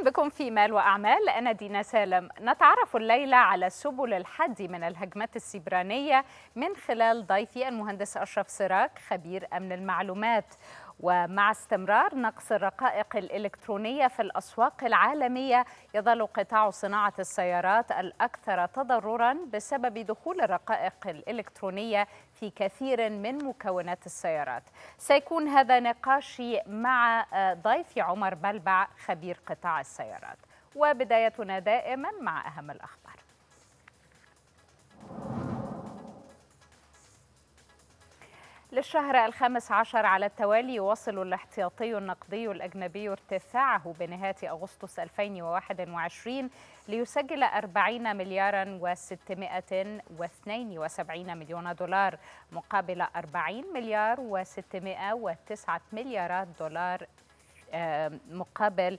أهلا بكم في مال وأعمال أنا دينا سالم نتعرف الليلة على سبل الحد من الهجمات السيبرانيه من خلال ضيفي المهندس أشرف سراك خبير أمن المعلومات ومع استمرار نقص الرقائق الإلكترونية في الأسواق العالمية يظل قطاع صناعة السيارات الأكثر تضررا بسبب دخول الرقائق الإلكترونية في كثير من مكونات السيارات سيكون هذا نقاشي مع آه، ضيفي عمر بلبع خبير قطاع السيارات وبدايتنا دائما مع أهم الأخبار للشهر الخامس عشر على التوالي يواصل الاحتياطي النقدي الأجنبي ارتفاعه بنهاية أغسطس 2021 ليسجل 40 مليارا و672 مليون دولار مقابل 40 مليار و609 مليارات دولار آه، مقابل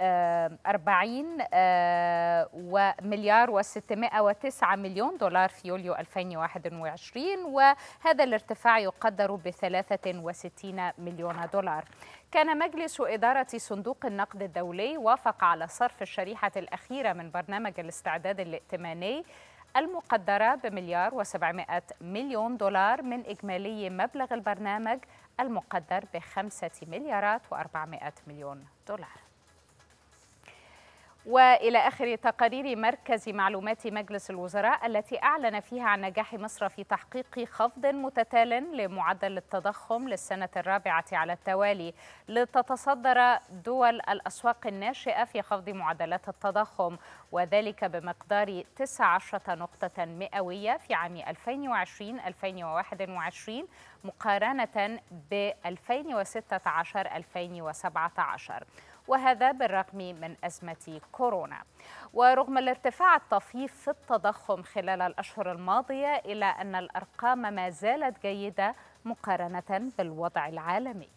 40 آه، ومليار و609 مليون دولار في يوليو 2021 وهذا الارتفاع يقدر ب 63 مليون دولار كان مجلس إدارة صندوق النقد الدولي وافق على صرف الشريحة الأخيرة من برنامج الاستعداد الائتماني المقدرة بمليار و700 مليون دولار من إجمالي مبلغ البرنامج المقدر بخمسة مليارات و400 مليون دولار والى اخر تقارير مركز معلومات مجلس الوزراء التي اعلن فيها عن نجاح مصر في تحقيق خفض متتال لمعدل التضخم للسنه الرابعه على التوالي لتتصدر دول الاسواق الناشئه في خفض معدلات التضخم وذلك بمقدار 19 نقطه مئويه في عام 2020 2021 مقارنه ب 2016 2017 وهذا بالرغم من أزمة كورونا ورغم الارتفاع الطفيف في التضخم خلال الأشهر الماضية إلا أن الأرقام ما زالت جيدة مقارنة بالوضع العالمي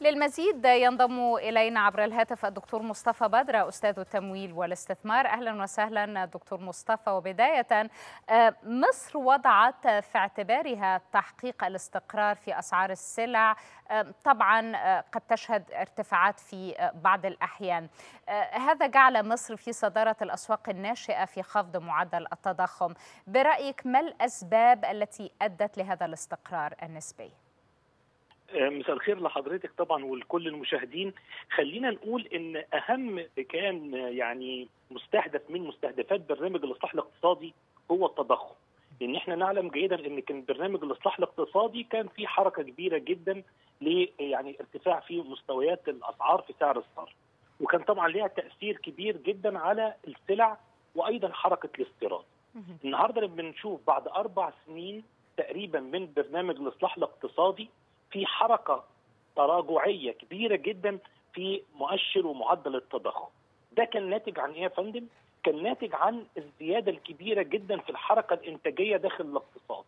للمزيد ينضم إلينا عبر الهاتف الدكتور مصطفى بدرة أستاذ التمويل والاستثمار أهلا وسهلا دكتور مصطفى وبداية آه، مصر وضعت في اعتبارها تحقيق الاستقرار في أسعار السلع آه، طبعا آه، قد تشهد ارتفاعات في بعض الأحيان هذا جعل مصر في صدارة الأسواق الناشئة في خفض معدل التضخم برأيك ما الأسباب التي أدت لهذا الاستقرار النسبي؟ آه، مساء الخير لحضرتك طبعا ولكل المشاهدين خلينا نقول ان اهم كان آه، يعني مستهدف من مستهدفات برنامج الاصلاح الاقتصادي هو التضخم لان احنا نعلم جيدا ان كان برنامج الاصلاح الاقتصادي كان في حركه كبيره جدا ل آه، يعني ارتفاع في مستويات الاسعار في سعر الصرف وكان طبعا ليها تاثير كبير جدا على السلع وايضا حركه الاستيراد النهارده لما بنشوف بعد اربع سنين تقريبا من برنامج الاصلاح الاقتصادي في حركه تراجعيه كبيره جدا في مؤشر ومعدل التضخم. ده كان ناتج عن ايه يا فندم؟ كان ناتج عن الزياده الكبيره جدا في الحركه الانتاجيه داخل الاقتصاد.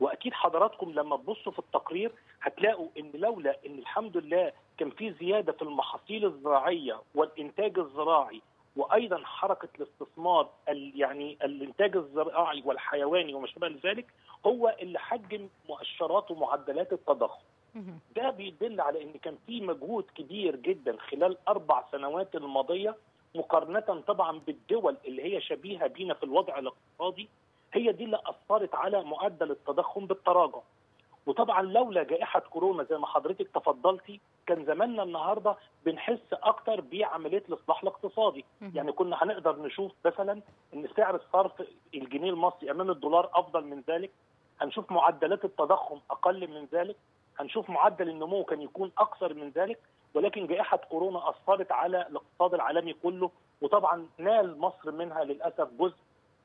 واكيد حضراتكم لما تبصوا في التقرير هتلاقوا ان لولا ان الحمد لله كان في زياده في المحاصيل الزراعيه والانتاج الزراعي وايضا حركه الاستثمار يعني الانتاج الزراعي والحيواني وما شابه ذلك هو اللي حجم مؤشرات ومعدلات التضخم ده بيدل على ان كان في مجهود كبير جدا خلال اربع سنوات الماضيه مقارنه طبعا بالدول اللي هي شبيهه بينا في الوضع الاقتصادي هي دي اللي اثرت على معدل التضخم بالتراجع وطبعا لولا جائحه كورونا زي ما حضرتك تفضلتي كان زماننا النهارده بنحس اكتر بعمليه الاصلاح الاقتصادي يعني كنا هنقدر نشوف مثلا ان سعر الصرف الجنيه المصري امام الدولار افضل من ذلك هنشوف معدلات التضخم اقل من ذلك هنشوف معدل النمو كان يكون اكثر من ذلك ولكن جائحه كورونا اثرت على الاقتصاد العالمي كله وطبعا نال مصر منها للاسف جزء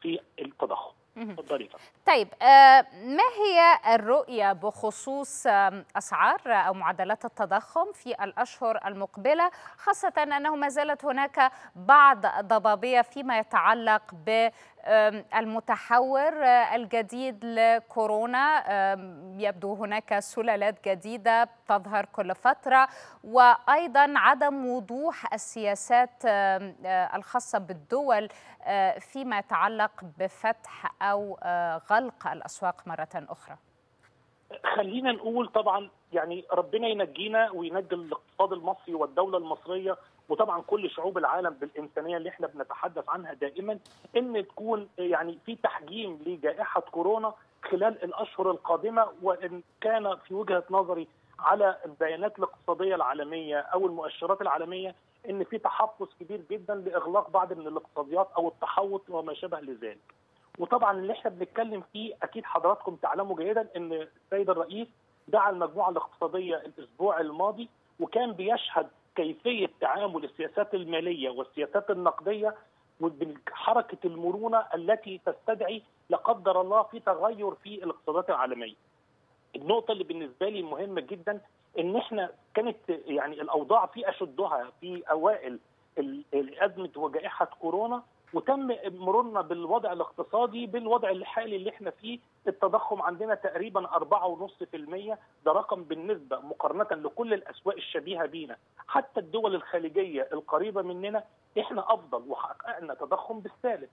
في التضخم الضريبة. طيب آه، ما هي الرؤية بخصوص أسعار أو معدلات التضخم في الأشهر المقبلة خاصة أنه ما زالت هناك بعض ضبابية فيما يتعلق ب المتحور آه، الجديد لكورونا يبدو هناك سلالات جديدة تظهر كل فترة وأيضا عدم وضوح السياسات آه، الخاصة بالدول آه، فيما يتعلق بفتح أو غلق الأسواق مرة أخرى خلينا نقول طبعا يعني ربنا ينجينا وينجي الاقتصاد المصري والدولة المصرية وطبعا كل شعوب العالم بالإنسانية اللي احنا بنتحدث عنها دائما ان تكون يعني في تحجيم لجائحه كورونا خلال الاشهر القادمه وان كان في وجهه نظري على البيانات الاقتصاديه العالميه او المؤشرات العالميه ان في تحفظ كبير جدا لاغلاق بعض من الاقتصاديات او التحوط وما شابه لذلك. وطبعا اللي احنا بنتكلم فيه اكيد حضراتكم تعلموا جيدا ان السيد الرئيس دعا المجموعه الاقتصاديه الاسبوع الماضي وكان بيشهد كيفيه تعامل السياسات الماليه والسياسات النقديه حركه المرونه التي تستدعي لا قدر الله في تغير في الاقتصادات العالميه. النقطه اللي بالنسبه لي مهمه جدا ان احنا كانت يعني الاوضاع في اشدها في اوائل ازمه وجائحه كورونا وتم مرورنا بالوضع الاقتصادي بالوضع الحالي اللي احنا فيه التضخم عندنا تقريبا 4.5% ده رقم بالنسبه مقارنه لكل الاسواق الشبيهه بينا حتى الدول الخليجيه القريبه مننا احنا افضل وحققنا تضخم بالسالب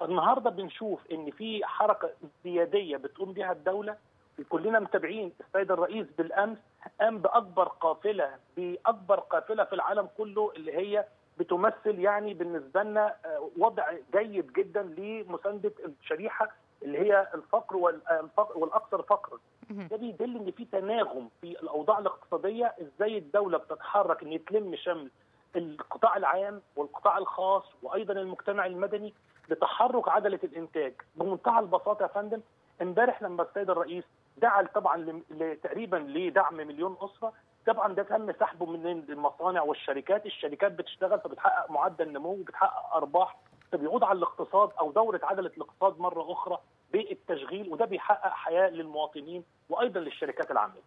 فالنهارده بنشوف ان في حركه زياديه بتقوم بها الدوله وكلنا متابعين السيد الرئيس بالامس قام باكبر قافله باكبر قافله في العالم كله اللي هي بتمثل يعني بالنسبه لنا آه، وضع جيد جدا لمسانده الشريحه اللي هي الفقر آه، والاكثر فقرا. ده بيدل ان في تناغم في الاوضاع الاقتصاديه ازاي الدوله بتتحرك ان تلم شمل القطاع العام والقطاع الخاص وايضا المجتمع المدني لتحرك عجله الانتاج بمنتهى البساطه يا فندم امبارح لما السيد الرئيس دعا طبعا تقريبا لدعم مليون اسره طبعا ده تم سحبه من المصانع والشركات الشركات بتشتغل فبتحقق معدل نمو وبتحقق ارباح فبيعود على الاقتصاد او دوره عجله الاقتصاد مره اخرى بالتشغيل وده بيحقق حياه للمواطنين وايضا للشركات العامله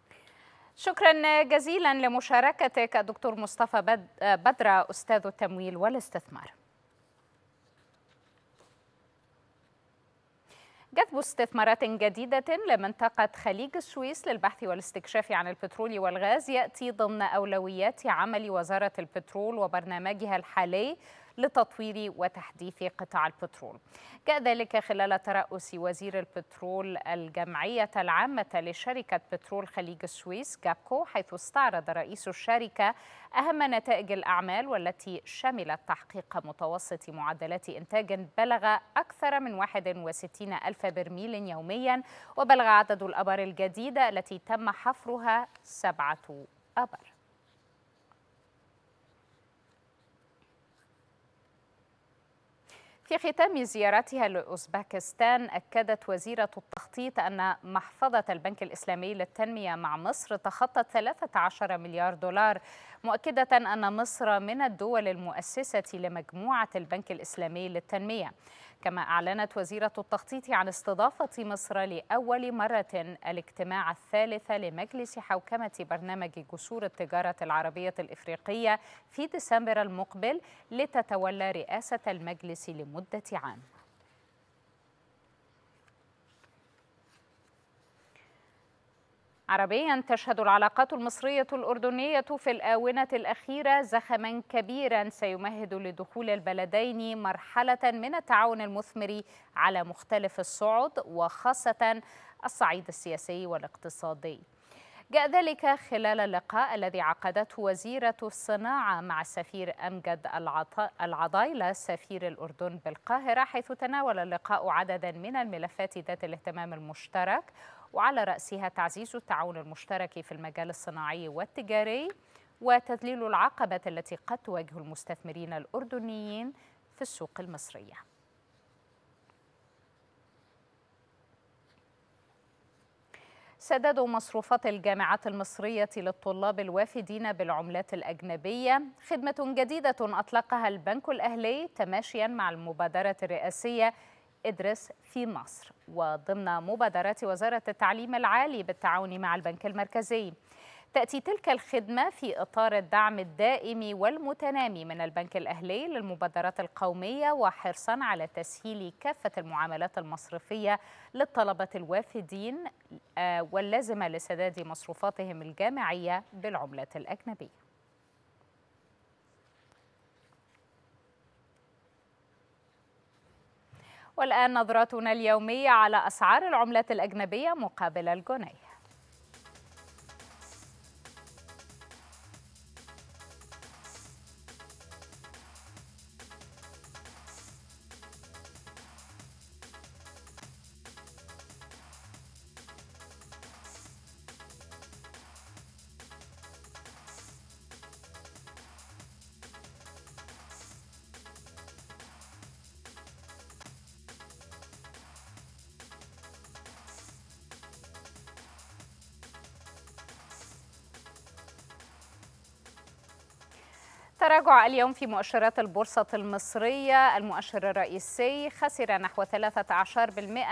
شكرا جزيلا لمشاركتك دكتور مصطفى بدر استاذ التمويل والاستثمار جذب استثمارات جديدة لمنطقة خليج السويس للبحث والاستكشاف عن البترول والغاز يأتي ضمن أولويات عمل وزارة البترول وبرنامجها الحالي لتطوير وتحديث قطاع البترول كذلك خلال ترأس وزير البترول الجمعية العامة لشركة بترول خليج السويس جابكو حيث استعرض رئيس الشركة أهم نتائج الأعمال والتي شملت تحقيق متوسط معدلات إنتاج بلغ أكثر من 61 ألف برميل يوميا وبلغ عدد الأبار الجديدة التي تم حفرها سبعة أبر في ختام زيارتها لأوزبكستان أكدت وزيرة التخطيط أن محفظة البنك الإسلامي للتنمية مع مصر تخطت 13 مليار دولار مؤكدة أن مصر من الدول المؤسسة لمجموعة البنك الإسلامي للتنمية كما أعلنت وزيرة التخطيط عن استضافة مصر لأول مرة الاجتماع الثالث لمجلس حوكمة برنامج جسور التجارة العربية الإفريقية في ديسمبر المقبل لتتولى رئاسة المجلس لمدة عام عربيا تشهد العلاقات المصرية الأردنية في الآونة الأخيرة زخما كبيرا سيمهد لدخول البلدين مرحلة من التعاون المثمر على مختلف الصعد وخاصة الصعيد السياسي والاقتصادي جاء ذلك خلال اللقاء الذي عقدته وزيرة الصناعة مع السفير أمجد العضايلة سفير الأردن بالقاهرة حيث تناول اللقاء عددا من الملفات ذات الاهتمام المشترك وعلى رأسها تعزيز التعاون المشترك في المجال الصناعي والتجاري وتذليل العقبات التي قد تواجه المستثمرين الأردنيين في السوق المصرية سداد مصروفات الجامعات المصرية للطلاب الوافدين بالعملات الأجنبية خدمة جديدة أطلقها البنك الأهلي تماشيا مع المبادرة الرئاسية إدرس في مصر وضمن مبادرات وزارة التعليم العالي بالتعاون مع البنك المركزي تأتي تلك الخدمة في إطار الدعم الدائم والمتنامي من البنك الأهلي للمبادرات القومية وحرصا على تسهيل كافة المعاملات المصرفية للطلبة الوافدين آه، واللازمة لسداد مصروفاتهم الجامعية بالعملات الأجنبية والآن نظرتنا اليومية على أسعار العملات الأجنبية مقابل الجنيه تراجع اليوم في مؤشرات البورصة المصرية المؤشر الرئيسي خسر نحو 13%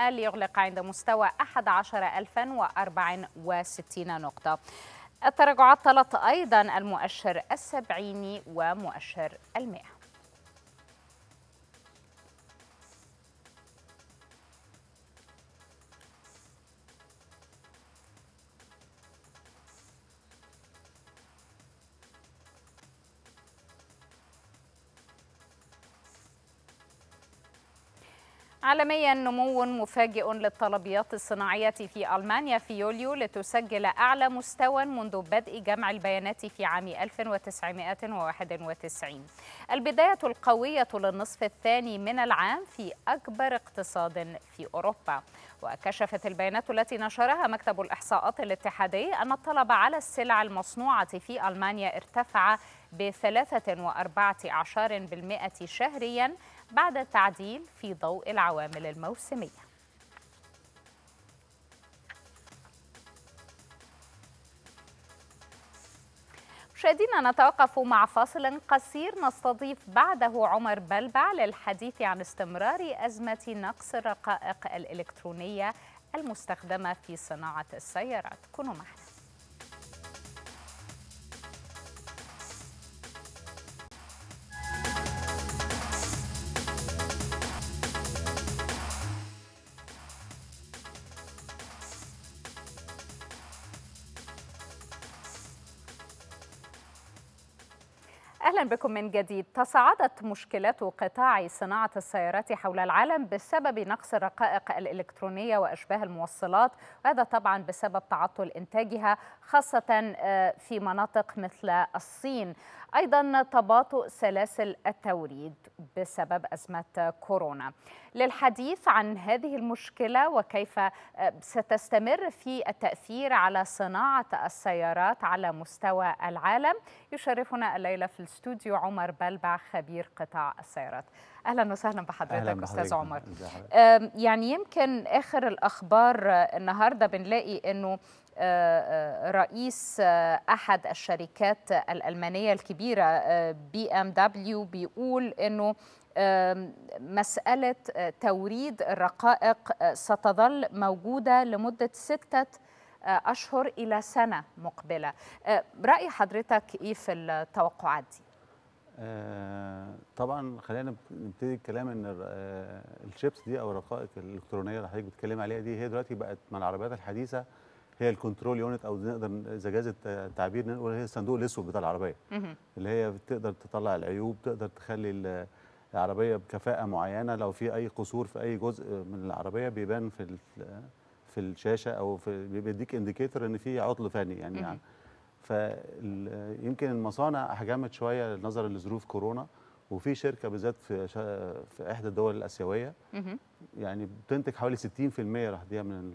ليغلق عند مستوى 11064 نقطة التراجعات طلت أيضا المؤشر السبعيني ومؤشر المئة عالميا نمو مفاجئ للطلبيات الصناعية في ألمانيا في يوليو لتسجل أعلى مستوى منذ بدء جمع البيانات في عام 1991 البداية القوية للنصف الثاني من العام في أكبر اقتصاد في أوروبا وكشفت البيانات التي نشرها مكتب الإحصاءات الاتحادي أن الطلب على السلع المصنوعة في ألمانيا ارتفع ب 3.14% شهرياً بعد التعديل في ضوء العوامل الموسمية مشاهدينا نتوقف مع فاصل قصير نستضيف بعده عمر بلبع للحديث عن استمرار أزمة نقص الرقائق الإلكترونية المستخدمة في صناعة السيارات كونوا معنا بكم من جديد تصاعدت مشكلات قطاع صناعه السيارات حول العالم بسبب نقص الرقائق الالكترونيه واشباه الموصلات وهذا طبعا بسبب تعطل انتاجها خاصه آه، في مناطق مثل الصين أيضا تباطؤ سلاسل التوريد بسبب أزمة كورونا للحديث عن هذه المشكلة وكيف ستستمر في التأثير على صناعة السيارات على مستوى العالم يشرفنا الليلة في الاستوديو عمر بلبع خبير قطاع السيارات اهلا وسهلا بحضرتك استاذ عمر يعني يمكن اخر الاخبار النهارده بنلاقي انه رئيس احد الشركات الالمانيه الكبيره بي ام دبليو بيقول انه مساله توريد الرقائق ستظل موجوده لمده سته آه، اشهر الى سنه مقبله آه، راي حضرتك ايه في التوقعات دي آه، طبعا خلينا نبتدي الكلام ان الشيبس دي او الرقائق الالكترونيه اللي حضرتك بتتكلم عليها دي هي دلوقتي بقت من العربيات الحديثه هي الكنترول يونت او نقدر اذا جاز التعبير نقول هي الصندوق الاسود بتاع العربيه اللي هي بتقدر تطلع العيوب تقدر تخلي العربيه بكفاءه معينه لو في اي قصور في اي جزء من العربيه بيبان في في الشاشه او في بيديك انديكيتور ان في عطل فني يعني, يعني فيمكن المصانع احجمت شويه نظرا لظروف كورونا وفي شركه بالذات في في احدى الدول الاسيويه يعني بتنتج حوالي 60% لوحدها من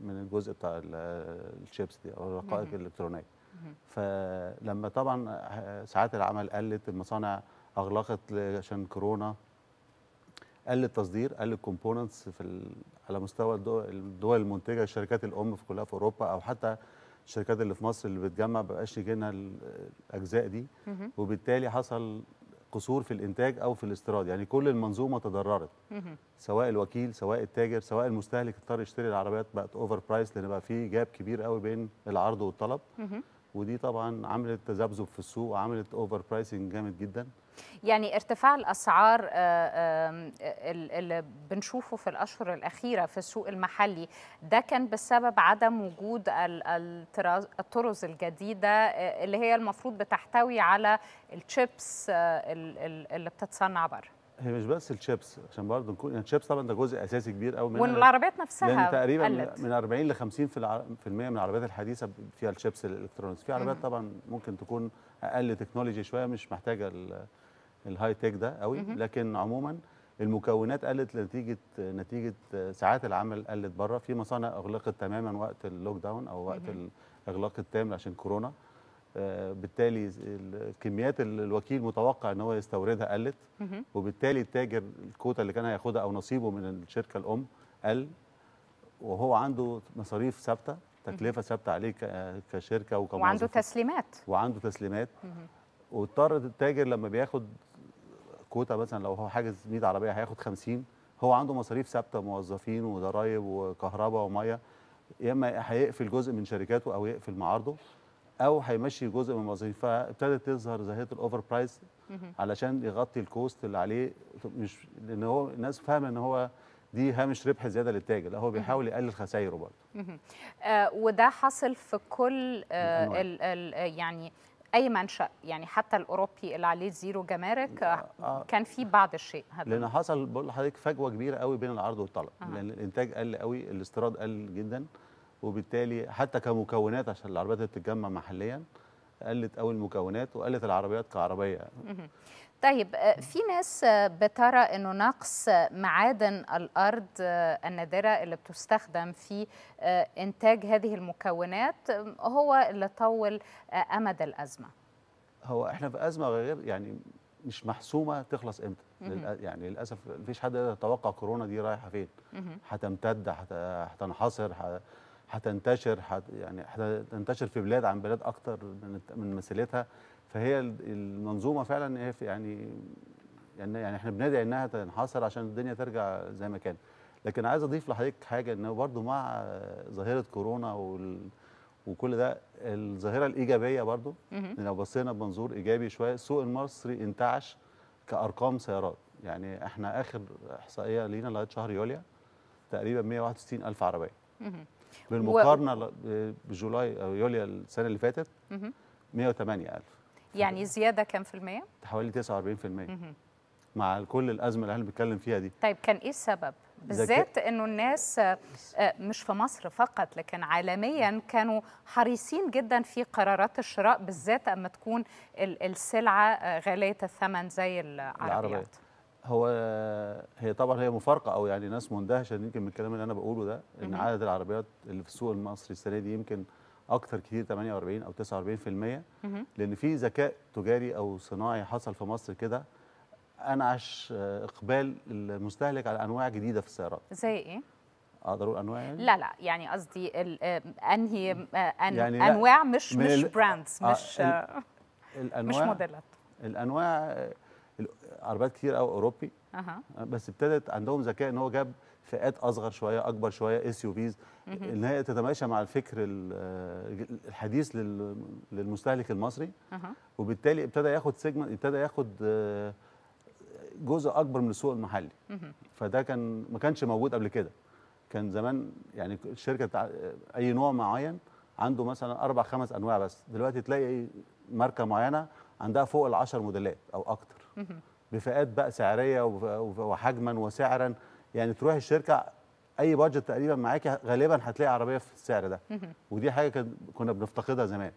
من الجزء بتاع الشيبس دي او الرقائق الالكترونيه فلما طبعا ساعات العمل قلت المصانع اغلقت عشان كورونا قل التصدير قل الكومبوننتس في على مستوى الدول المنتجه الشركات الام في كلها في اوروبا او حتى الشركات اللي في مصر اللي بتجمع ما بقاش يجي لنا الاجزاء دي وبالتالي حصل قصور في الانتاج او في الاستيراد يعني كل المنظومه تضررت سواء الوكيل سواء التاجر سواء المستهلك اضطر يشتري العربيات بقت اوفر برايس لان بقى في جاب كبير قوي بين العرض والطلب ودي طبعا عملت تذبذب في السوق وعملت اوفر برايسنج جامد جدا يعني ارتفاع الاسعار آه، اللي بنشوفه في الاشهر الاخيره في السوق المحلي ده كان بسبب عدم وجود الطرز الجديده آه، اللي هي المفروض بتحتوي على الشيبس آه، اللي بتتصنع بره هي مش بس الشيبس عشان برضه نكون يعني الشيبس طبعا ده جزء اساسي كبير قوي من والعربيات نفسها لان تقريبا قلت. من 40 ل 50% في, المية من العربيات الحديثه فيها الشيبس الالكترونيكس في عربيات طبعا ممكن تكون اقل تكنولوجي شويه مش محتاجه الهاي تك ده قوي لكن عموما المكونات قلت نتيجه نتيجه ساعات العمل قلت بره في مصانع اغلقت تماما وقت اللوك داون او وقت الاغلاق التام عشان كورونا آه، بالتالي كميات الوكيل متوقع ان هو يستوردها قلت وبالتالي التاجر الكوتا اللي كان هياخدها او نصيبه من الشركه الام قل وهو عنده مصاريف ثابته تكلفه ثابته عليه كشركه وكموظف وعنده تسليمات وعنده تسليمات واضطر التاجر لما بياخد كوتا مثلا لو هو حاجز 100 عربيه هياخد 50 هو عنده مصاريف ثابته موظفين وضرايب وكهرباء وميه يا اما هيقفل جزء من شركاته او يقفل معارضه او هيمشي جزء من المصاريف فابتدت تظهر ظاهره الاوفر برايس علشان يغطي الكوست اللي عليه مش لان هو الناس فاهمه ان هو دي هامش ربح زياده للتاجر لا هو بيحاول يقلل خسايره برضه آه، وده حصل في كل الـ آه، الـ آه، يعني اي منشا يعني حتى الاوروبي اللي عليه زيرو جمارك كان في بعض الشيء هذا لان حصل بقول لحضرتك فجوه كبيره قوي بين العرض والطلب آه. لان الانتاج قل قوي الاستيراد قل جدا وبالتالي حتى كمكونات عشان العربيات اللي بتتجمع محليا قلت قوي المكونات وقلت العربيات كعربيه يعني. طيب آه، في ناس آه، بترى انه نقص معادن الارض آه، النادره اللي بتستخدم في انتاج هذه المكونات هو اللي طول امد الازمه هو احنا في ازمه غير يعني مش محسومه تخلص امتى يعني للاسف مفيش حد يتوقع كورونا دي رايحه فين هتمتد هتنحصر هتنتشر حت يعني هتنتشر في بلاد عن بلاد اكتر من من مثيلتها فهي المنظومه فعلا هي إيه، يعني يعني يعني احنا بندعي انها تنحصر عشان الدنيا ترجع زي ما كانت لكن عايز اضيف لحضرتك حاجه انه برضو مع ظاهره كورونا وال وكل ده الظاهره الايجابيه برضو لو بصينا بمنظور ايجابي شويه السوق المصري انتعش كارقام سيارات يعني احنا اخر احصائيه لينا لغايه شهر يوليو تقريبا 161 الف عربيه بالمقارنه و... بجولاي او يوليو السنه اللي فاتت 108000 يعني زياده كام في المية؟ حوالي 49% مم. مع كل الازمه اللي احنا بنتكلم فيها دي طيب كان ايه السبب؟ بالذات انه الناس آه، مش في مصر فقط لكن عالميا كانوا حريصين جدا في قرارات الشراء بالذات اما تكون السلعه آه، غاليه الثمن زي العربيات العربية. هو هي طبعا هي مفارقه او يعني ناس مندهشه يمكن من الكلام اللي انا بقوله ده ان عدد العربيات اللي في السوق المصري السنه دي يمكن اكثر كتير 48 او 49% لان في ذكاء تجاري او صناعي حصل في مصر كده انعش اقبال المستهلك على انواع جديده في السيارات زي ايه اقدر اقول انواع يعني؟ لا لا يعني قصدي انهي أن يعني انواع مش مش براندز آه، مش آه، الانواع مش موديلات الانواع عربيات كتير قوي اوروبي أه. بس ابتدت عندهم ذكاء ان هو جاب فئات اصغر شويه اكبر شويه اس يو فيز ان هي تتماشى مع الفكر آه، الحديث للمستهلك المصري أه. وبالتالي ابتدى ياخد سيجمنت ابتدى ياخد آه، جزء اكبر من السوق المحلي أه. فده كان ما كانش موجود قبل كده كان زمان يعني الشركه آه، اي نوع معين عنده مثلا اربع خمس انواع بس دلوقتي تلاقي ماركه معينه عندها فوق العشر موديلات او اكتر بفئات بقى سعريه وحجما وسعرا يعني تروح الشركه اي بادجت تقريبا معاكي غالبا هتلاقي عربيه في السعر ده ودي حاجه كنا بنفتقدها زمان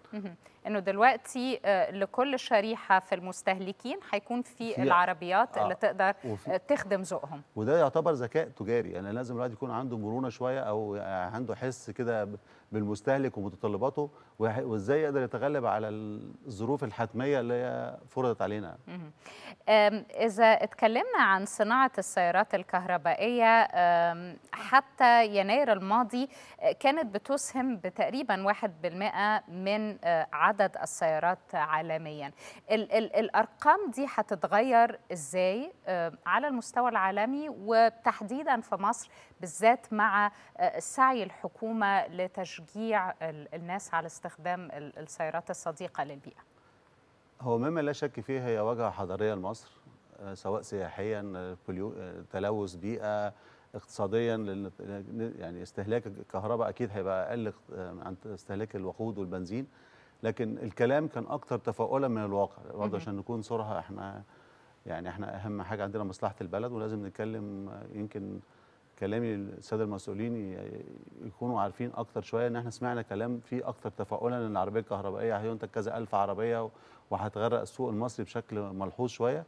انه دلوقتي آه، لكل شريحه في المستهلكين هيكون في العربيات آه. اللي تقدر آه، تخدم ذوقهم وده يعتبر ذكاء تجاري يعني لازم الواحد يكون عنده مرونه شويه او عنده حس كده بالمستهلك ومتطلباته وازاي يقدر يتغلب على الظروف الحتميه اللي هي فرضت علينا اذا اتكلمنا عن صناعه السيارات الكهربائيه حتى يناير الماضي كانت بتسهم بتقريبا 1% من عدد السيارات عالميا ال ال الارقام دي هتتغير ازاي على المستوى العالمي وتحديدا في مصر بالذات مع آه، سعي الحكومه لتشجيع الناس على استخدام السيارات الصديقه للبيئه هو مما لا شك فيه هي واجهه حضاريه لمصر آه، سواء سياحيا آه، تلوث بيئه اقتصاديا يعني استهلاك الكهرباء اكيد هيبقى اقل عن استهلاك الوقود والبنزين لكن الكلام كان اكتر تفاؤلا من الواقع برضه عشان نكون صراحه احنا يعني احنا اهم حاجه عندنا مصلحه البلد ولازم نتكلم يمكن كلامي للساده المسؤولين يكونوا عارفين اكتر شويه ان احنا سمعنا كلام فيه اكتر تفاؤلا ان العربيه الكهربائيه يعني هينتج كذا الف عربيه وهتغرق السوق المصري بشكل ملحوظ شويه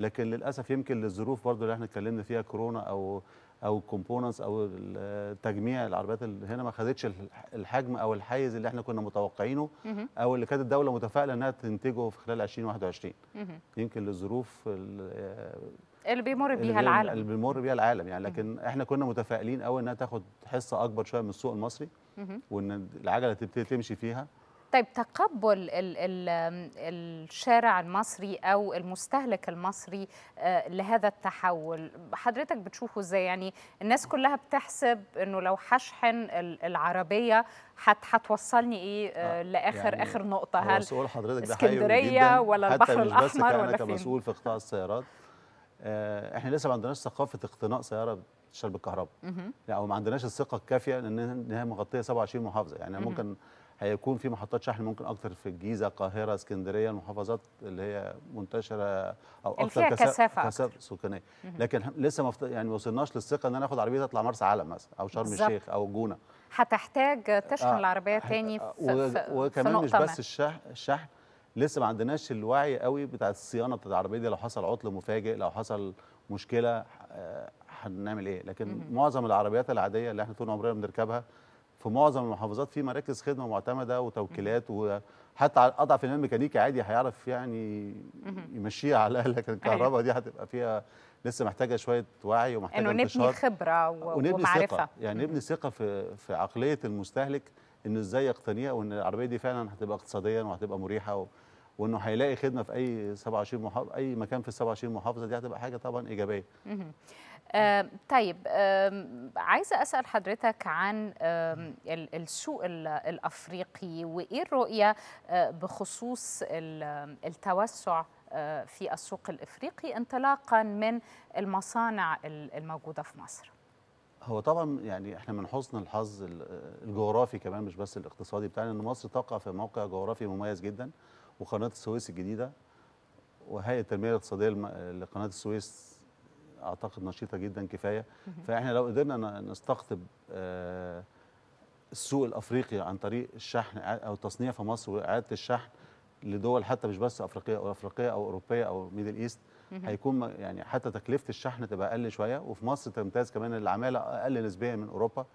لكن للاسف يمكن للظروف برضو اللي احنا اتكلمنا فيها كورونا او او الكومبوننتس او تجميع العربيات اللي هنا ما خدتش الحجم او الحيز اللي احنا كنا متوقعينه او اللي كانت الدوله متفائله انها تنتجه في خلال 2021 يمكن للظروف اللي بيمر بيها العالم اللي بيمر بيها العالم يعني لكن مم. احنا كنا متفائلين قوي انها تاخد حصه اكبر شويه من السوق المصري مم. وان العجله تبتدي تمشي فيها طيب تقبل الـ الـ الشارع المصري او المستهلك المصري آه، لهذا التحول حضرتك بتشوفه ازاي يعني الناس كلها بتحسب انه لو هشحن العربيه هتوصلني ايه آه،, آه لاخر يعني اخر نقطه هل اسكندريه ولا البحر الاحمر ولا الاحمر انا كمسؤول في قطاع السيارات آه، احنا لسه ما عندناش ثقافه اقتناء سياره بتشتغل بالكهرباء او يعني ما عندناش الثقه الكافيه لان هي مغطيه 27 محافظه يعني ممكن هيكون في محطات شحن ممكن اكتر في الجيزه القاهره اسكندريه المحافظات اللي هي منتشره او اكتر كثافه كثافه سكانيه لكن لسه مفت... يعني ما وصلناش للثقه ان انا اخد عربيه اطلع مرسى علم مثلا او شرم الشيخ او جونه هتحتاج تشحن آه العربيه تاني آه. في, و... في وكمان في مش بس الشحن, الشحن لسه ما عندناش الوعي قوي بتاع الصيانه بتاع العربيه دي لو حصل عطل مفاجئ لو حصل مشكله هنعمل ايه لكن معظم العربيات العاديه اللي احنا طول عمرنا بنركبها في معظم المحافظات في مراكز خدمه معتمده وتوكيلات وحتى اضعف الميكانيكي عادي هيعرف يعني يمشيها على الاقل لكن أيوة. الكهرباء دي هتبقى فيها لسه محتاجه شويه وعي ومحتاجه انه نبني خبره و... آه، ونبني ومعرفه ثقة. يعني نبني ثقه في في عقليه المستهلك انه ازاي يقتنيها وان العربيه دي فعلا هتبقى اقتصاديا وهتبقى مريحه و... وانه هيلاقي خدمه في اي 27 محافظه اي مكان في ال 27 محافظه دي هتبقى حاجه طبعا ايجابيه. آه طيب آه عايزه اسال حضرتك عن آه السوق الافريقي وايه الرؤيه آه، بخصوص التوسع آه، في السوق الافريقي انطلاقا من المصانع الموجوده في مصر. هو طبعا يعني احنا من حسن الحظ الجغرافي كمان مش بس الاقتصادي بتاعنا ان مصر تقع في موقع جغرافي مميز جدا. وقناه السويس الجديده وهيئه التنميه الاقتصاديه لقناه السويس اعتقد نشيطه جدا كفايه فاحنا لو قدرنا نستقطب آه، السوق الافريقي عن طريق الشحن او التصنيع في مصر واعاده الشحن لدول حتى مش بس افريقيه او افريقيه او اوروبيه او ميدل ايست هيكون يعني حتى تكلفه الشحن تبقى اقل شويه وفي مصر تمتاز كمان العماله اقل نسبيا من اوروبا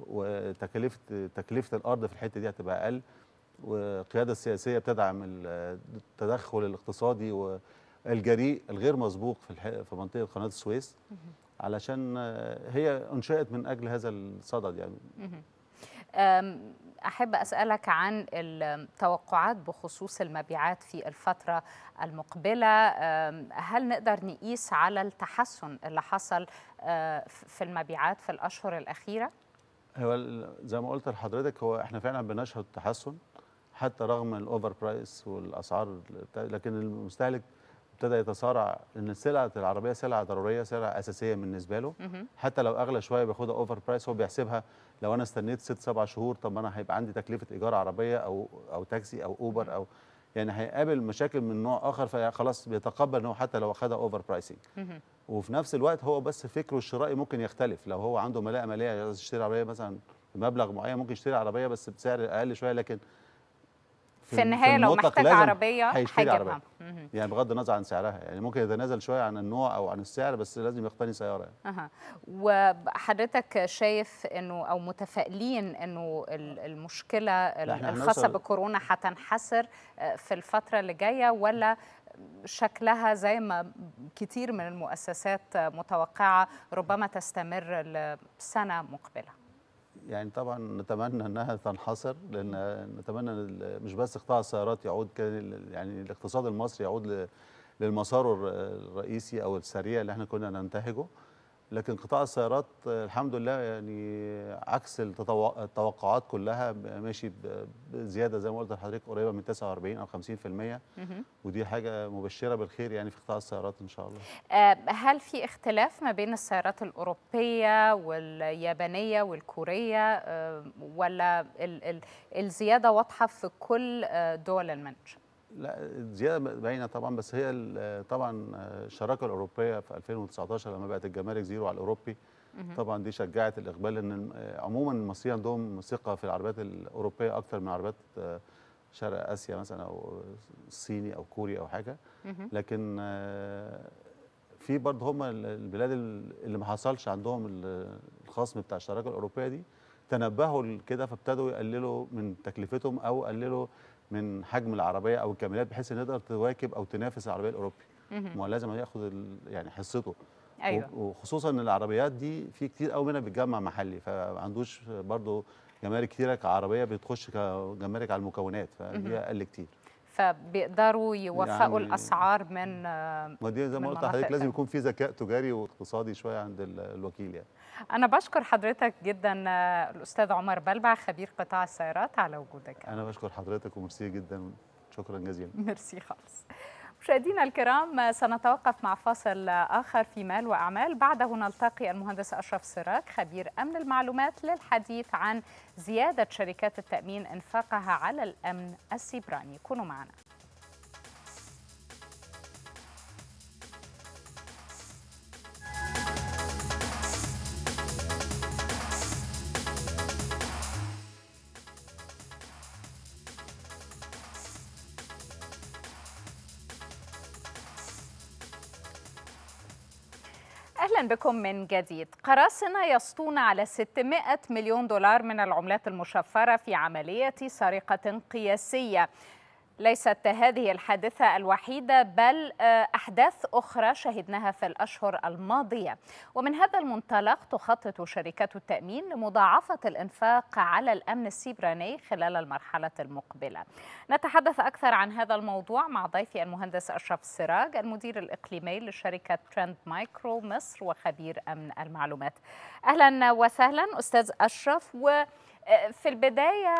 وتكلفه تكلفه الارض في الحته دي هتبقى اقل والقيادة السياسية بتدعم التدخل الاقتصادي والجريء الغير مسبوق في في منطقة قناة السويس علشان هي انشأت من أجل هذا الصدد يعني أحب أسألك عن التوقعات بخصوص المبيعات في الفترة المقبلة هل نقدر نقيس على التحسن اللي حصل أه، في المبيعات في الأشهر الأخيرة؟ هو زي ما قلت لحضرتك هو احنا فعلا بنشهد تحسن حتى رغم الاوفر برايس والاسعار لكن المستهلك ابتدى يتصارع ان سلعه العربيه سلعه ضروريه سلعه اساسيه بالنسبه له حتى لو اغلى شويه بياخدها اوفر برايس هو بيحسبها لو انا استنيت ست سبع شهور طب ما انا هيبقى عندي تكلفه ايجار عربيه او او تاكسي او اوبر او يعني هيقابل مشاكل من نوع اخر فخلاص بيتقبل ان هو حتى لو اخدها اوفر برايسنج وفي نفس الوقت هو بس فكره الشرائي ممكن يختلف لو هو عنده ملاءه ماليه يشتري عربيه مثلا بمبلغ معين ممكن يشتري عربيه بس بسعر اقل شويه لكن في, النهايه لو محتاج عربيه هيشتري عربيه يعني بغض النظر عن سعرها يعني ممكن يتنازل شويه عن النوع او عن السعر بس لازم يقتني سياره يعني. اها وحضرتك شايف انه او متفائلين انه المشكله الخاصه بكورونا هتنحسر آه، في الفتره اللي جايه ولا شكلها زي ما كتير من المؤسسات متوقعه ربما تستمر لسنه مقبله يعني طبعا نتمنى انها تنحصر لان نتمنى مش بس قطاع السيارات يعود كان يعني الاقتصاد المصري يعود للمسار الرئيسي او السريع اللي احنا كنا ننتهجه لكن قطاع السيارات الحمد لله يعني عكس التوقعات كلها ماشي بزياده زي ما قلت لحضرتك قريبه من 49 او 50% ودي حاجه مبشره بالخير يعني في قطاع السيارات ان شاء الله. آه، هل في اختلاف ما بين السيارات الاوروبيه واليابانيه والكوريه آه، ولا الزياده واضحه في كل آه، دول المنشأ؟ لا زياده باينه طبعا بس هي طبعا الشراكه الاوروبيه في 2019 لما بقت الجمارك زيرو على الاوروبي طبعا دي شجعت الاقبال ان عموما المصريين عندهم ثقه في العربيات الاوروبيه اكثر من عربيات آه، شرق اسيا مثلا او صيني او كوري او حاجه لكن آه، في برضه هم البلاد اللي ما حصلش عندهم الخصم بتاع الشراكه الاوروبيه دي تنبهوا كده فابتدوا يقللوا من تكلفتهم او قللوا من حجم العربيه او الكاميرات بحيث ان تقدر تواكب او تنافس العربيه الاوروبي ما هو لازم هياخد يعني حصته ايوه وخصوصا ان العربيات دي في كتير قوي منها بتجمع محلي فعندوش برضو جمارك كتيره كعربيه بتخش كجمارك على المكونات فهي اقل كتير فبيقدروا يوفقوا يعني الاسعار من ما دي زي ما قلت لحضرتك لازم يكون في ذكاء تجاري واقتصادي شويه عند الوكيل يعني انا بشكر حضرتك جدا الاستاذ عمر بلبع خبير قطاع السيارات على وجودك انا بشكر حضرتك وميرسي جدا شكرا جزيلا ميرسي خالص مشاهدينا الكرام سنتوقف مع فاصل آخر في مال وأعمال بعده نلتقي المهندس أشرف سراك خبير أمن المعلومات للحديث عن زيادة شركات التأمين إنفاقها على الأمن السيبراني كونوا معنا بكم من جديد قراصنة يسطون على 600 مليون دولار من العملات المشفرة في عملية سرقة قياسية ليست هذه الحادثة الوحيدة بل آه، أحداث أخرى شهدناها في الأشهر الماضية ومن هذا المنطلق تخطط شركات التأمين لمضاعفة الإنفاق على الأمن السيبراني خلال المرحلة المقبلة نتحدث أكثر عن هذا الموضوع مع ضيفي المهندس أشرف السراج المدير الإقليمي لشركة ترند مايكرو مصر وخبير أمن المعلومات أهلا وسهلا أستاذ أشرف و في البداية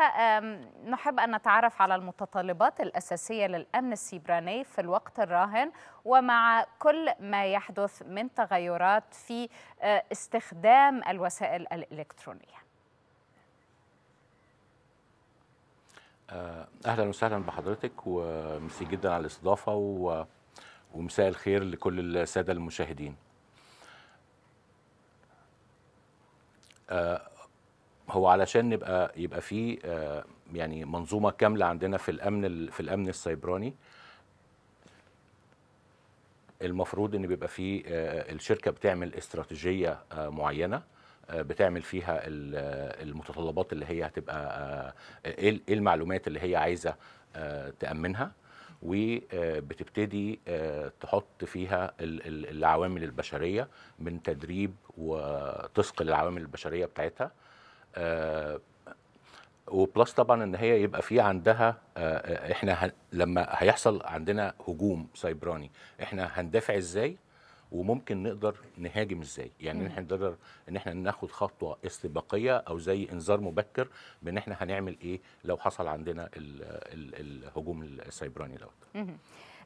نحب أن نتعرف على المتطلبات الأساسية للأمن السيبراني في الوقت الراهن ومع كل ما يحدث من تغيرات في آه، استخدام الوسائل الإلكترونية آه، أهلا وسهلا بحضرتك وميرسي جدا على الاستضافة ومساء الخير لكل السادة المشاهدين آه، هو علشان نبقى يبقى في آه، يعني منظومه كامله عندنا في الامن في الامن السيبراني المفروض ان بيبقى فيه آه، الشركه بتعمل استراتيجيه آه، معينه بتعمل فيها المتطلبات اللي هي هتبقى إيه, ايه المعلومات اللي هي عايزه تامنها وبتبتدي تحط فيها العوامل البشريه من تدريب وتثقل العوامل البشريه بتاعتها آه، وبلس طبعا ان هي يبقى في عندها آه، آه، احنا لما هيحصل عندنا هجوم سايبراني احنا هندافع ازاي وممكن نقدر نهاجم ازاي يعني احنا نقدر ان احنا ناخد خطوه استباقيه او زي انذار مبكر بان احنا هنعمل ايه لو حصل عندنا ال ال الهجوم السيبراني دوت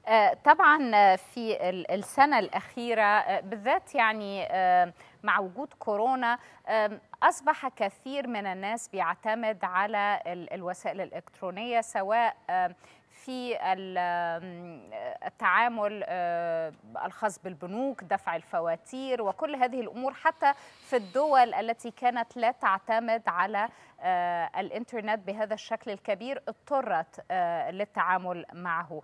آه، طبعا آه، في السنة الأخيرة آه، بالذات يعني مع وجود كورونا أصبح كثير من الناس بيعتمد على الوسائل الإلكترونية سواء في التعامل آه، الخاص بالبنوك دفع الفواتير وكل هذه الأمور حتى في الدول التي كانت لا تعتمد على آه، الإنترنت بهذا الشكل الكبير اضطرت آه، للتعامل معه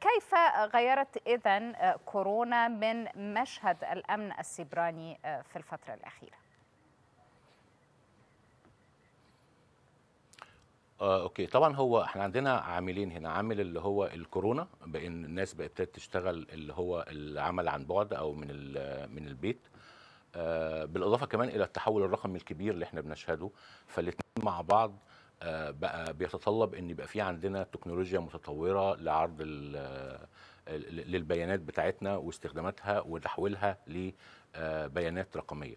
كيف غيرت إذن كورونا من مشهد الأمن السيبراني في الفترة الأخيرة؟ آه اوكي طبعا هو احنا عندنا عاملين هنا عامل اللي هو الكورونا بان الناس بقت ابتدت تشتغل اللي هو العمل عن بعد او من من البيت آه بالاضافه كمان الى التحول الرقمي الكبير اللي احنا بنشهده فالاثنين مع بعض آه بقى بيتطلب ان يبقى في عندنا تكنولوجيا متطوره لعرض للبيانات بتاعتنا واستخداماتها وتحويلها لبيانات آه، رقميه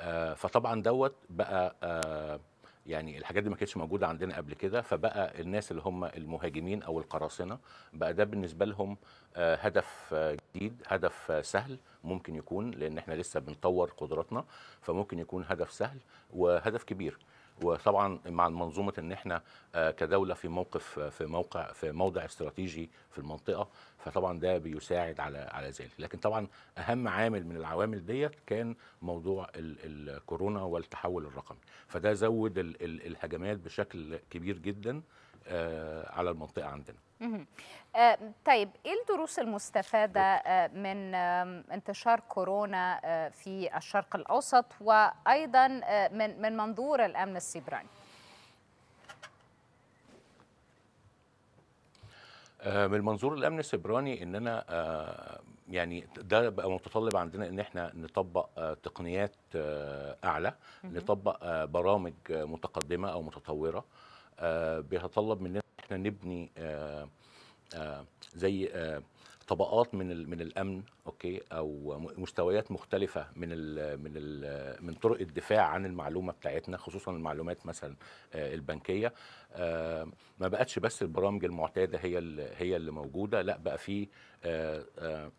آه، فطبعا دوت بقى آه، يعني الحاجات دي ما كانتش موجوده عندنا قبل كده فبقى الناس اللي هم المهاجمين او القراصنه بقى ده بالنسبه لهم آه، هدف آه، جديد هدف آه، سهل ممكن يكون لان احنا لسه بنطور قدراتنا فممكن يكون هدف سهل وهدف كبير وطبعا مع المنظومة ان احنا آه، كدوله في موقف آه، في موقع في موضع استراتيجي في المنطقه فطبعا ده بيساعد على على ذلك لكن طبعا اهم عامل من العوامل ديت كان موضوع الكورونا والتحول الرقمي فده زود الهجمات بشكل كبير جدا آه، على المنطقه عندنا آه، طيب ايه الدروس المستفاده آه، من انتشار كورونا آه، في الشرق الاوسط وايضا من من منظور الامن السيبراني؟ من منظور الامن السيبراني ان انا يعني ده بقى متطلب عندنا ان احنا نطبق تقنيات اعلى نطبق برامج متقدمه او متطوره بيتطلب مننا احنا نبني آآ آه، آآ آه، زي آآ آه، طبقات من من الامن اوكي او مستويات مختلفه من الـ من الـ من طرق الدفاع عن المعلومه بتاعتنا خصوصا المعلومات مثلا البنكيه ما بقتش بس البرامج المعتاده هي هي اللي موجوده لا بقى في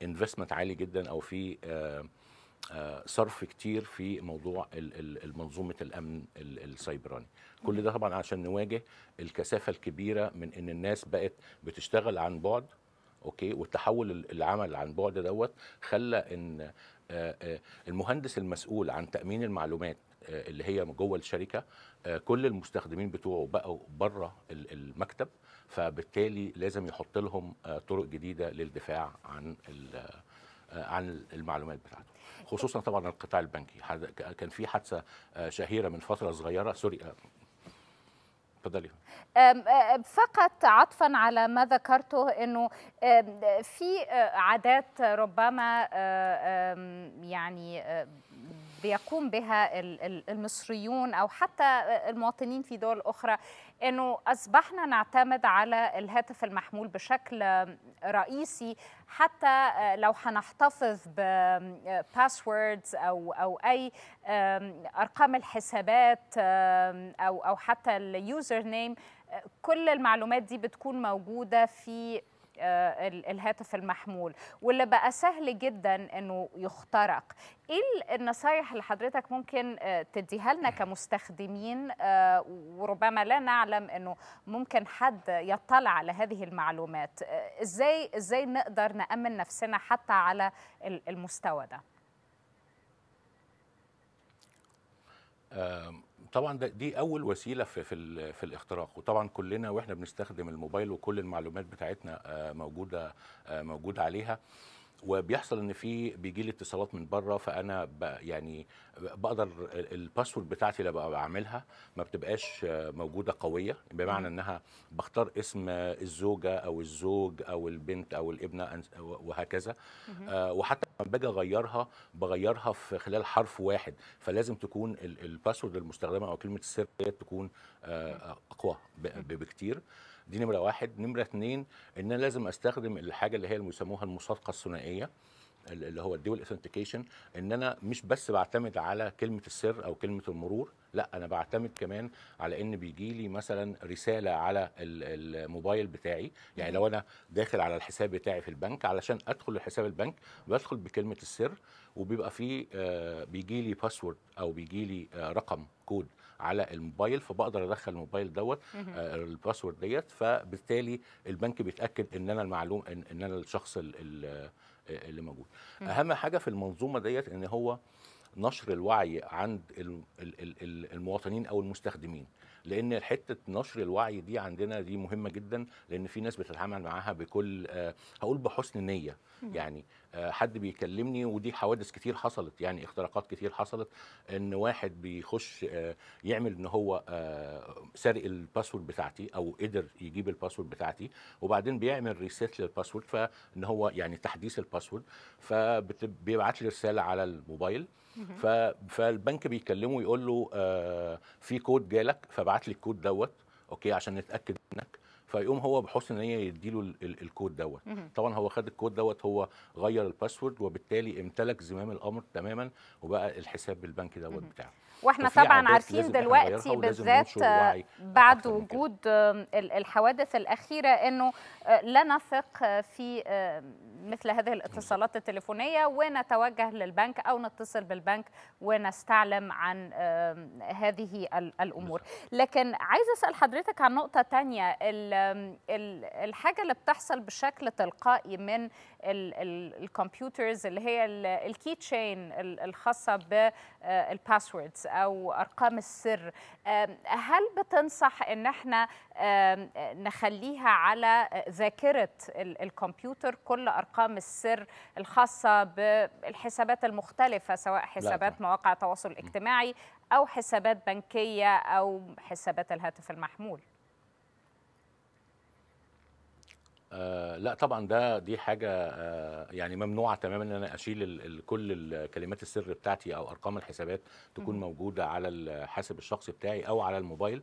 انفستمنت عالي جدا او في آه، صرف كتير في موضوع منظومه الامن السيبراني كل ده طبعا عشان نواجه الكثافه الكبيره من ان الناس بقت بتشتغل عن بعد اوكي والتحول العمل عن بعد دوت خلى ان آه، آه، المهندس المسؤول عن تامين المعلومات اللي هي جوه الشركه كل المستخدمين بتوعه بقوا بره المكتب فبالتالي لازم يحط لهم طرق جديده للدفاع عن عن المعلومات بتاعته خصوصا طبعا القطاع البنكي كان في حادثه آه، شهيره من فتره صغيره سوري آه، تفضلي آه، فقط عطفا على ما ذكرته انه في عادات ربما يعني بيقوم بها المصريون او حتى المواطنين في دول اخرى انه اصبحنا نعتمد على الهاتف المحمول بشكل رئيسي حتى آه، لو هنحتفظ بباسوردز آه، او او اي ارقام الحسابات او او حتى اليوزر نيم آه، كل المعلومات دي بتكون موجوده في آه، الهاتف المحمول واللي بقى سهل جدا انه يخترق ايه النصايح اللي حضرتك ممكن آه، تديها لنا كمستخدمين آه، وربما لا نعلم انه ممكن حد يطلع على هذه المعلومات ازاي ازاي نقدر نامن نفسنا حتى على المستوى ده طبعا دي اول وسيله في في, في الاختراق وطبعا كلنا واحنا بنستخدم الموبايل وكل المعلومات بتاعتنا آه، موجوده آه، موجوده عليها وبيحصل ان في بيجي لي اتصالات من بره فانا يعني بقدر الباسورد بتاعتي اللي بعملها ما بتبقاش موجوده قويه بمعنى انها بختار اسم الزوجه او الزوج او البنت او الابنه وهكذا آه، وحتى لما باجي اغيرها بغيرها في خلال حرف واحد فلازم تكون الباسورد المستخدمه او كلمه السر تكون آه، اقوى بكتير دي نمره واحد نمره اثنين ان انا لازم استخدم الحاجه اللي هي اللي بيسموها المصادقه الثنائيه اللي هو الدول اثنتيكيشن ان انا مش بس بعتمد على كلمه السر او كلمه المرور لا انا بعتمد كمان على ان بيجي لي مثلا رساله على الموبايل بتاعي يعني لو انا داخل على الحساب بتاعي في البنك علشان ادخل لحساب البنك بدخل بكلمه السر وبيبقى فيه آه، بيجي لي باسورد او بيجي لي آه، رقم كود على الموبايل فبقدر ادخل الموبايل دوت آه، الباسورد ديت فبالتالي البنك بيتاكد ان انا المعلوم ان, إن انا الشخص آه، اللي موجود اهم حاجه في المنظومه ديت ان هو نشر الوعي عند المواطنين او المستخدمين لان حته نشر الوعي دي عندنا دي مهمه جدا لان في ناس بتتعامل معاها بكل آه، هقول بحسن نيه يعني آه، حد بيكلمني ودي حوادث كتير حصلت يعني اختراقات كتير حصلت ان واحد بيخش آه، يعمل ان هو آه، سرق الباسورد بتاعتي او قدر يجيب الباسورد بتاعتي وبعدين بيعمل ريسيت للباسورد فان هو يعني تحديث الباسورد فبيبعت لي رساله على الموبايل فالبنك بيكلمه يقول له في كود جالك فبعت لي الكود دوت اوكي عشان نتاكد منك فيقوم هو بحسن نيه يديله الكود دوت طبعا هو خد الكود دوت هو غير الباسورد وبالتالي امتلك زمام الامر تماما وبقى الحساب البنكي دوت بتاعه واحنا طبعا عارفين دلوقتي بالذات بعد وجود آه، الحوادث الاخيره انه آه، لا نثق آه، في مثل هذه الاتصالات التليفونيه ونتوجه للبنك او نتصل بالبنك ونستعلم عن هذه الامور لكن عايزه اسال حضرتك عن نقطه تانية الحاجه اللي بتحصل بشكل تلقائي من الكمبيوترز اللي هي الكي تشين الخاصه بالباسوردز او ارقام السر هل بتنصح ان احنا نخليها على ذاكره الكمبيوتر كل ارقام السر الخاصه بالحسابات المختلفه سواء حسابات مواقع التواصل الاجتماعي او حسابات بنكيه او حسابات الهاتف المحمول آه لا طبعا ده دي حاجه آه يعني ممنوعه تماما ان انا اشيل كل الكلمات السر بتاعتي او ارقام الحسابات تكون موجوده على الحاسب الشخصي بتاعي او على الموبايل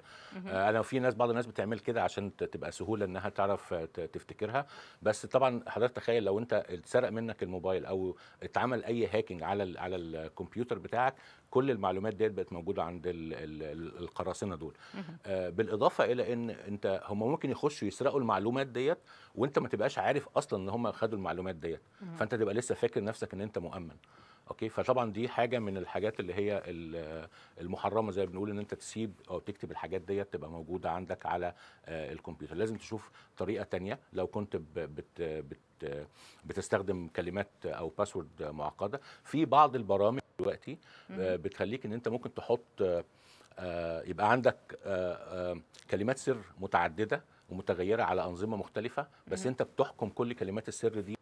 آه انا في ناس بعض الناس بتعمل كده عشان تبقى سهوله انها تعرف تفتكرها بس طبعا حضرتك تخيل لو انت اتسرق منك الموبايل او اتعمل اي هاكينج على على الكمبيوتر بتاعك كل المعلومات ديت بقت موجوده عند القراصنه دول آه، بالاضافه الى ان انت هم ممكن يخشوا يسرقوا المعلومات ديت وانت ما تبقاش عارف اصلا ان هم خدوا المعلومات ديت فانت تبقى لسه فاكر نفسك ان انت مؤمن اوكي فطبعا دي حاجه من الحاجات اللي هي المحرمه زي ما بنقول ان انت تسيب او تكتب الحاجات ديت تبقى موجوده عندك على آه، الكمبيوتر لازم تشوف طريقه تانية لو كنت بت بت بتستخدم كلمات او باسورد معقده في بعض البرامج دلوقتي آه، بتخليك ان انت ممكن تحط آه، يبقى عندك كلمات سر متعدده ومتغيره على انظمه مختلفه بس انت بتحكم كل كلمات السر دي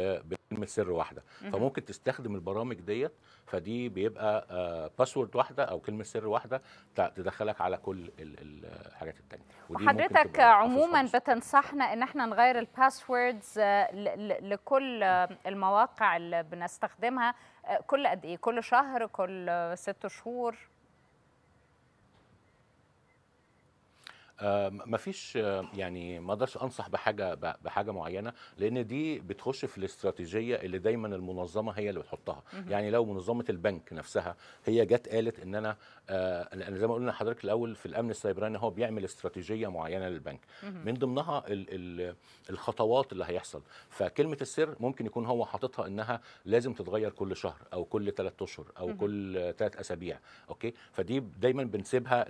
بكلمه سر واحده فممكن تستخدم البرامج ديت فدي بيبقى باسورد آه، واحده او كلمه سر واحده تدخلك على كل الحاجات التانيه وحضرتك عموما بتنصحنا ان احنا نغير الباسوردز آه، لكل آه، المواقع اللي بنستخدمها كل قد ايه كل شهر كل ست شهور آه، ما فيش آه، يعني ما اقدرش انصح بحاجه بحاجه معينه لان دي بتخش في الاستراتيجيه اللي دايما المنظمه هي اللي بتحطها يعني لو منظمه البنك نفسها هي جت قالت ان انا آه، انا زي ما قلنا لحضرتك الاول في الامن السيبراني هو بيعمل استراتيجيه معينه للبنك من ضمنها الخطوات اللي هيحصل فكلمه السر ممكن يكون هو حاططها انها لازم تتغير كل شهر او كل ثلاث اشهر او كل ثلاث اسابيع اوكي فدي دايما بنسيبها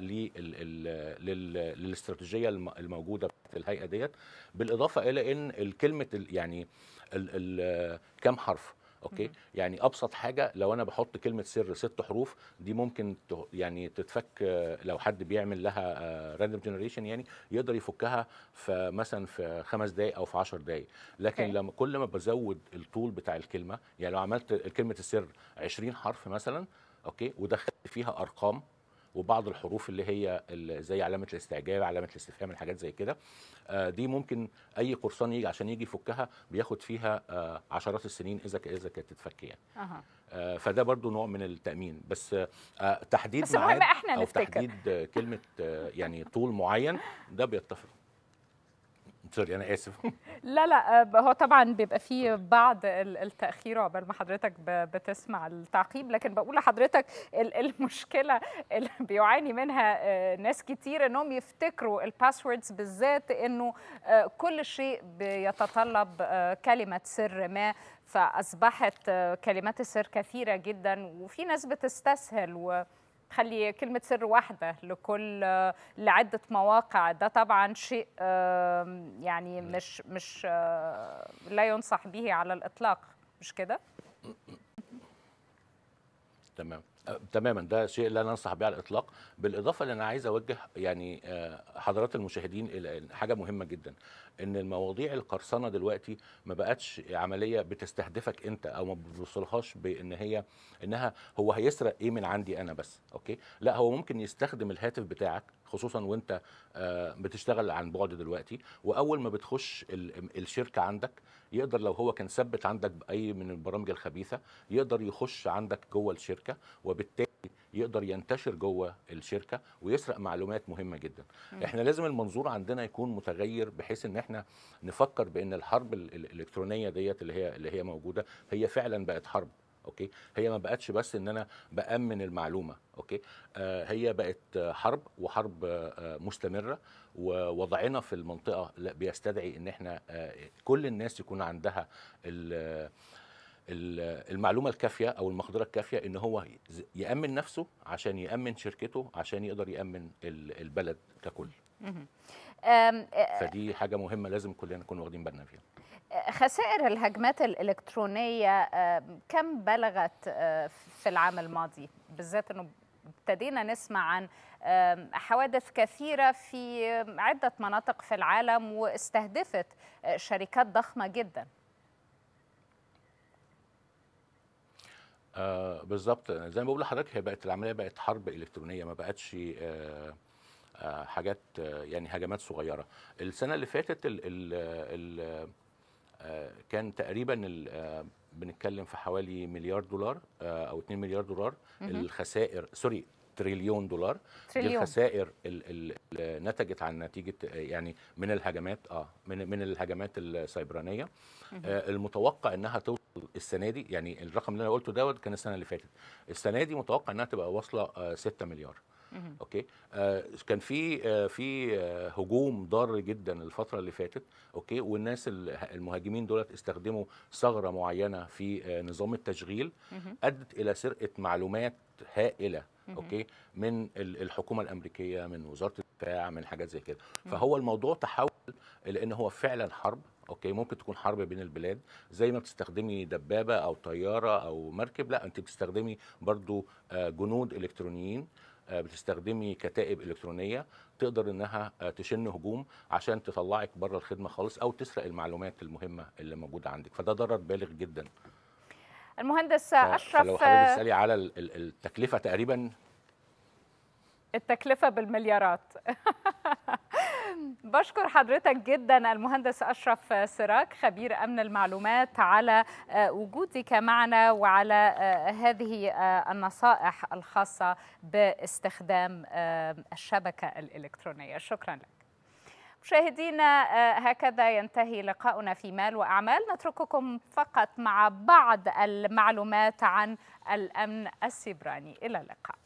للاستراتيجيه الموجوده بتاعت الهيئه ديت بالاضافه الى ان الكلمه يعني الـ الـ كم حرف اوكي يعني ابسط حاجه لو انا بحط كلمه سر ست حروف دي ممكن يعني تتفك آه، لو حد بيعمل لها راندوم آه، جنريشن يعني يقدر يفكها في مثلا في خمس دقائق او في 10 دقائق لكن لما كل ما بزود الطول بتاع الكلمه يعني لو عملت كلمه السر 20 حرف مثلا اوكي ودخلت فيها ارقام وبعض الحروف اللي هي زي علامه الاستعجاب علامه الاستفهام الحاجات زي كده آه، دي ممكن اي قرصان يجي عشان يجي يفكها بياخد فيها آه، عشرات السنين اذا اذا كانت تتفك يعني أه. فده برضو نوع من التامين بس آه، تحديد بس مهم احنا او نفتكر. تحديد كلمه يعني طول معين ده بيتفق سوري انا اسف لا لا آه، هو طبعا بيبقى فيه بعض التاخير عقبال ما حضرتك بتسمع التعقيب لكن بقول لحضرتك المشكله اللي بيعاني منها آه، ناس كتير انهم يفتكروا الباسوردز بالذات انه آه، كل شيء بيتطلب كلمه سر ما فاصبحت كلمات السر كثيره جدا وفي ناس بتستسهل و خلي كلمه سر واحده لكل لعده مواقع ده طبعا شيء يعني مش مش آه، لا ينصح به على الاطلاق مش كده تمام أه، تماما ده شيء لا ننصح به على الاطلاق بالاضافه اللي انا عايز اوجه يعني آه، حضرات المشاهدين الى حاجه مهمه جدا ان المواضيع القرصنه دلوقتي ما بقتش عمليه بتستهدفك انت او ما بتوصلهاش بان هي انها هو هيسرق ايه من عندي انا بس اوكي لا هو ممكن يستخدم الهاتف بتاعك خصوصا وانت آه، بتشتغل عن بعد دلوقتي واول ما بتخش الشركه عندك يقدر لو هو كان ثبت عندك باي من البرامج الخبيثه يقدر يخش عندك جوه الشركه وبالتالي يقدر ينتشر جوه الشركه ويسرق معلومات مهمه جدا مم. احنا لازم المنظور عندنا يكون متغير بحيث ان احنا نفكر بان الحرب الالكترونيه ديت اللي هي اللي هي موجوده هي فعلا بقت حرب اوكي هي ما بقتش بس ان انا بامن المعلومه اوكي آه، هي بقت حرب وحرب آه، آه، مستمره ووضعنا في المنطقه بيستدعي ان احنا كل الناس يكون عندها المعلومه الكافيه او المقدره الكافيه ان هو يامن نفسه عشان يامن شركته عشان يقدر يامن البلد ككل فدي حاجه مهمه لازم كلنا نكون واخدين بالنا فيها خسائر الهجمات الإلكترونية آه، كم بلغت آه، في العام الماضي بالذات أنه ابتدينا نسمع عن حوادث كثيرة في عدة مناطق في العالم واستهدفت آه، شركات ضخمة جدا بالضبط بالظبط زي ما بقول لحضرتك هي بقت العملية بقت حرب إلكترونية ما بقتش حاجات يعني هجمات صغيرة السنة اللي فاتت ال ال ال آه، كان تقريبا آه، بنتكلم في حوالي مليار دولار آه، او 2 مليار دولار الخسائر سوري تريليون دولار تريليون. دي الخسائر اللي نتجت عن نتيجه يعني من الهجمات اه من من الهجمات السيبرانيه آه المتوقع انها توصل السنه دي يعني الرقم اللي انا قلته دوت كان السنه اللي فاتت السنه دي متوقع انها تبقى واصله آه 6 مليار اوكي آه كان في آه في آه هجوم ضار جدا الفتره اللي فاتت اوكي والناس المهاجمين دولت استخدموا ثغره معينه في آه نظام التشغيل ادت الى سرقه معلومات هائله اوكي من الحكومه الامريكيه من وزاره الدفاع من حاجات زي كده فهو الموضوع تحول لان هو فعلا حرب اوكي ممكن تكون حرب بين البلاد زي ما بتستخدمي دبابه او طياره او مركب لا انت بتستخدمي برضو آه، جنود الكترونيين آه، بتستخدمي كتائب الكترونيه تقدر انها آه، تشن هجوم عشان تطلعك بره الخدمه خالص او تسرق المعلومات المهمه اللي موجوده عندك فده ضرر بالغ جدا المهندس اشرف لو حضرتك آه، تسالي على التكلفه تقريبا التكلفه بالمليارات بشكر حضرتك جدا المهندس اشرف سراك خبير امن المعلومات على آه، وجودك معنا وعلى آه، هذه آه، النصائح الخاصه باستخدام الشبكه الالكترونيه شكرا لك مشاهدينا هكذا ينتهي لقاؤنا في مال واعمال نترككم فقط مع بعض المعلومات عن الامن السيبراني الى اللقاء